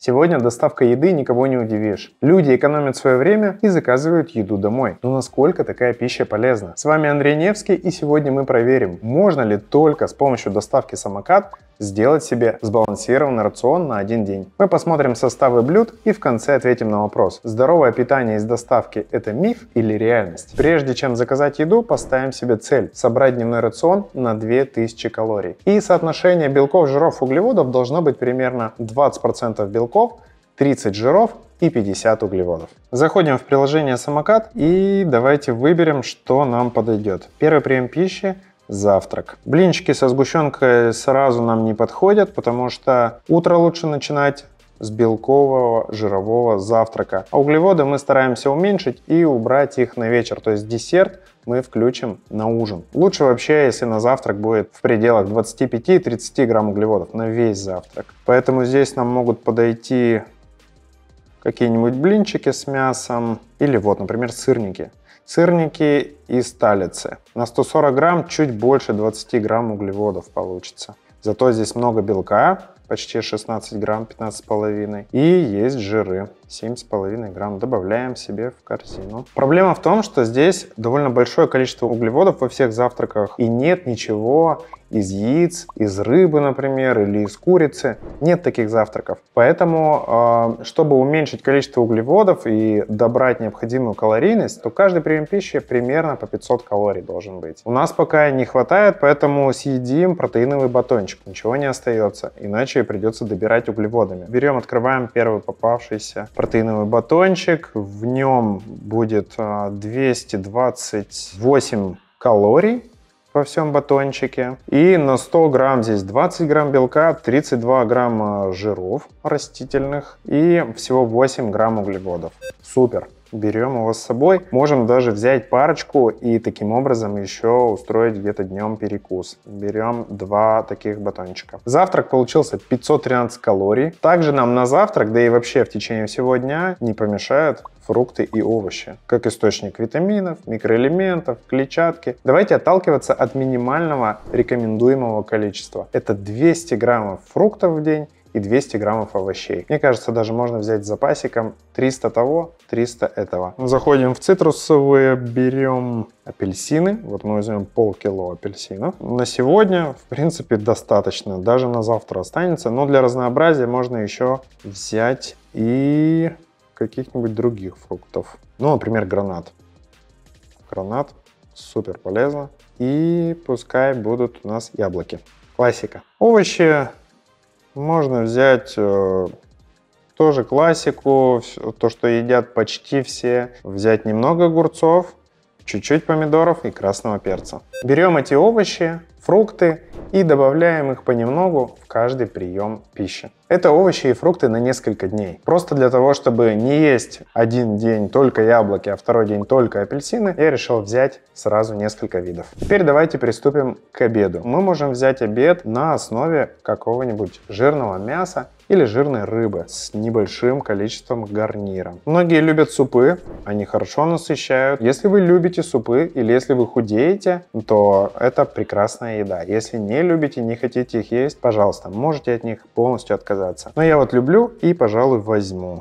Сегодня доставка еды никого не удивишь. Люди экономят свое время и заказывают еду домой. Но насколько такая пища полезна? С вами Андрей Невский и сегодня мы проверим, можно ли только с помощью доставки самокат сделать себе сбалансированный рацион на один день. Мы посмотрим составы блюд и в конце ответим на вопрос, здоровое питание из доставки – это миф или реальность? Прежде чем заказать еду, поставим себе цель – собрать дневной рацион на 2000 калорий. И соотношение белков, жиров, углеводов должно быть примерно 20% белков, 30 жиров и 50 углеводов. Заходим в приложение «Самокат» и давайте выберем, что нам подойдет. Первый прием пищи – завтрак. Блинчики со сгущенкой сразу нам не подходят, потому что утро лучше начинать с белкового жирового завтрака. А углеводы мы стараемся уменьшить и убрать их на вечер, то есть десерт мы включим на ужин. Лучше вообще, если на завтрак будет в пределах 25-30 грамм углеводов на весь завтрак. Поэтому здесь нам могут подойти какие-нибудь блинчики с мясом или вот, например, сырники. Сырники и сталицы. На 140 грамм чуть больше 20 грамм углеводов получится. Зато здесь много белка, почти 16 грамм, 15,5. И есть жиры, 7,5 грамм. Добавляем себе в корзину. Проблема в том, что здесь довольно большое количество углеводов во всех завтраках. И нет ничего из яиц, из рыбы, например, или из курицы. Нет таких завтраков. Поэтому, а, чтобы уменьшить количество углеводов и добрать необходимую калорийность, то каждый прием пищи примерно по 500 калорий должен быть. У нас пока не хватает, поэтому съедим протеиновый батончик. Ничего не остается, иначе придется добирать углеводами. Берем, открываем первый попавшийся протеиновый батончик. В нем будет 228 а, калорий во всем батончике. И на 100 грамм здесь 20 грамм белка, 32 грамма жиров растительных и всего 8 грамм углеводов. Супер! берем его с собой. Можем даже взять парочку и таким образом еще устроить где-то днем перекус. Берем два таких батончика. Завтрак получился 513 калорий. Также нам на завтрак, да и вообще в течение всего дня не помешают фрукты и овощи, как источник витаминов, микроэлементов, клетчатки. Давайте отталкиваться от минимального рекомендуемого количества. Это 200 граммов фруктов в день и 200 граммов овощей. Мне кажется, даже можно взять с запасиком 300 того, 300 этого. Заходим в цитрусовые, берем апельсины. Вот мы возьмем полкило апельсинов. На сегодня, в принципе, достаточно. Даже на завтра останется. Но для разнообразия можно еще взять и каких-нибудь других фруктов. Ну, например, гранат. Гранат супер полезно. И пускай будут у нас яблоки. Классика. Овощи можно взять э, тоже классику, то, что едят почти все. Взять немного огурцов, чуть-чуть помидоров и красного перца. Берем эти овощи, фрукты и добавляем их понемногу в каждый прием пищи. Это овощи и фрукты на несколько дней. Просто для того, чтобы не есть один день только яблоки, а второй день только апельсины, я решил взять сразу несколько видов. Теперь давайте приступим к обеду. Мы можем взять обед на основе какого-нибудь жирного мяса или жирной рыбы с небольшим количеством гарнира. Многие любят супы, они хорошо насыщают. Если вы любите супы или если вы худеете, то это прекрасная еда. Если не любите, не хотите их есть, пожалуйста, можете от них полностью отказаться. Но я вот люблю и, пожалуй, возьму.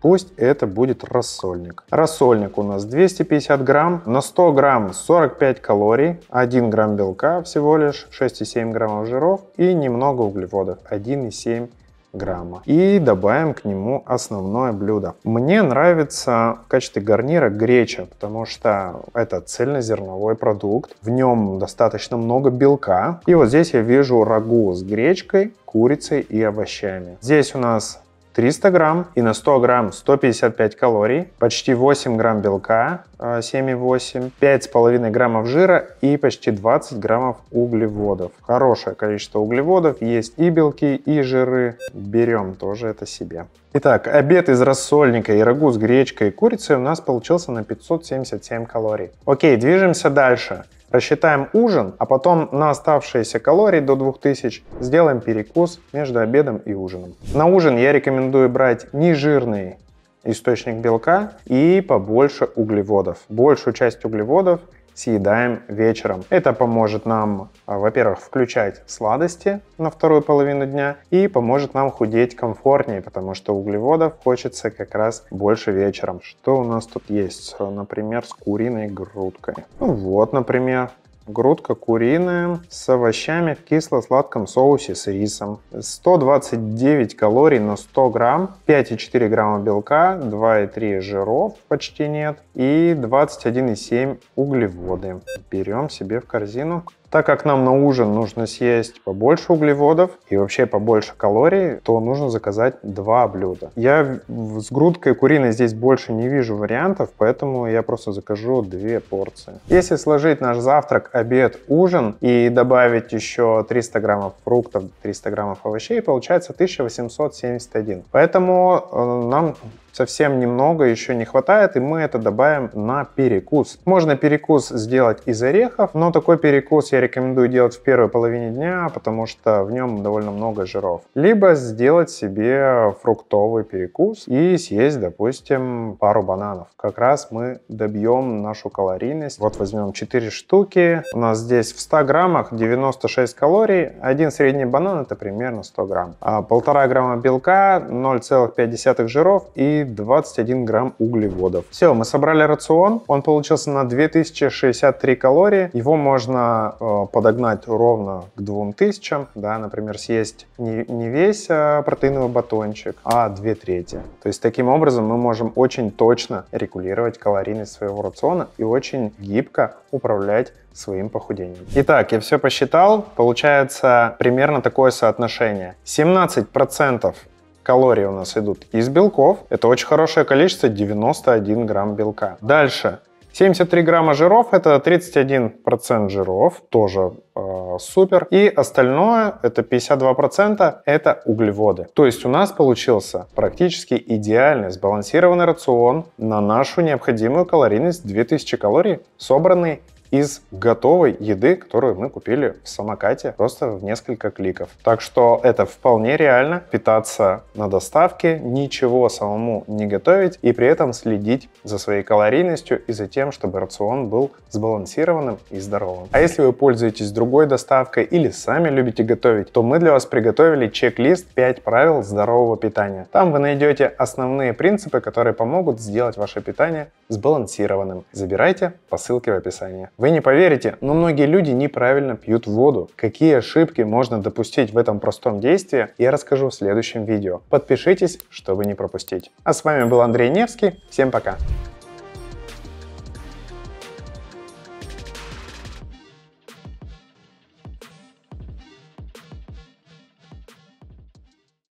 Пусть это будет рассольник. Рассольник у нас 250 грамм, на 100 грамм 45 калорий, 1 грамм белка всего лишь, 6,7 граммов жиров и немного углеводов, 1,7 грамма. И добавим к нему основное блюдо. Мне нравится в качестве гарнира греча, потому что это цельнозерновой продукт. В нем достаточно много белка. И вот здесь я вижу рагу с гречкой, курицей и овощами. Здесь у нас 300 грамм и на 100 грамм 155 калорий, почти 8 грамм белка, 7,8, а, 5,5 граммов жира и почти 20 граммов углеводов. Хорошее количество углеводов, есть и белки, и жиры. Берем тоже это себе. Итак, обед из рассольника и рагу с гречкой и курицей у нас получился на 577 калорий. Окей, движемся дальше. Рассчитаем ужин, а потом на оставшиеся калории до 2000 сделаем перекус между обедом и ужином. На ужин я рекомендую брать нежирный источник белка и побольше углеводов. Большую часть углеводов съедаем вечером. Это поможет нам, а, во-первых, включать сладости на вторую половину дня и поможет нам худеть комфортнее, потому что углеводов хочется как раз больше вечером. Что у нас тут есть? Например, с куриной грудкой. Ну вот, например, грудка куриная с овощами в кисло-сладком соусе с рисом. 129 калорий на 100 грамм, 5,4 грамма белка, 2,3 жиров почти нет и 21,7 углеводы. Берем себе в корзину так как нам на ужин нужно съесть побольше углеводов и вообще побольше калорий, то нужно заказать два блюда. Я с грудкой куриной здесь больше не вижу вариантов, поэтому я просто закажу две порции. Если сложить наш завтрак, обед, ужин и добавить еще 300 граммов фруктов, 300 граммов овощей, получается 1871. Поэтому э, нам совсем немного еще не хватает, и мы это добавим на перекус. Можно перекус сделать из орехов, но такой перекус я рекомендую делать в первой половине дня, потому что в нем довольно много жиров. Либо сделать себе фруктовый перекус и съесть, допустим, пару бананов. Как раз мы добьем нашу калорийность. Вот возьмем 4 штуки. У нас здесь в 100 граммах 96 калорий. Один средний банан это примерно 100 грамм. А полтора грамма белка, 0,5 жиров и 21 грамм углеводов. Все, мы собрали рацион. Он получился на 2063 калории. Его можно э, подогнать ровно к 2000. Да, например, съесть не, не весь э, протеиновый батончик, а две трети. То есть таким образом мы можем очень точно регулировать калорийность своего рациона и очень гибко управлять своим похудением. Итак, я все посчитал. Получается примерно такое соотношение. 17% калории у нас идут из белков. Это очень хорошее количество, 91 грамм белка. Дальше. 73 грамма жиров – это 31% жиров, тоже э, супер. И остальное, это 52%, это углеводы. То есть у нас получился практически идеальный сбалансированный рацион на нашу необходимую калорийность 2000 калорий, собранный из готовой еды, которую мы купили в самокате просто в несколько кликов. Так что это вполне реально питаться на доставке, ничего самому не готовить и при этом следить за своей калорийностью и за тем, чтобы рацион был сбалансированным и здоровым. А если вы пользуетесь другой доставкой или сами любите готовить, то мы для вас приготовили чек-лист 5 правил здорового питания. Там вы найдете основные принципы, которые помогут сделать ваше питание сбалансированным. Забирайте по ссылке в описании. Вы не поверите, но многие люди неправильно пьют воду. Какие ошибки можно допустить в этом простом действии, я расскажу в следующем видео. Подпишитесь, чтобы не пропустить. А с вами был Андрей Невский. Всем пока!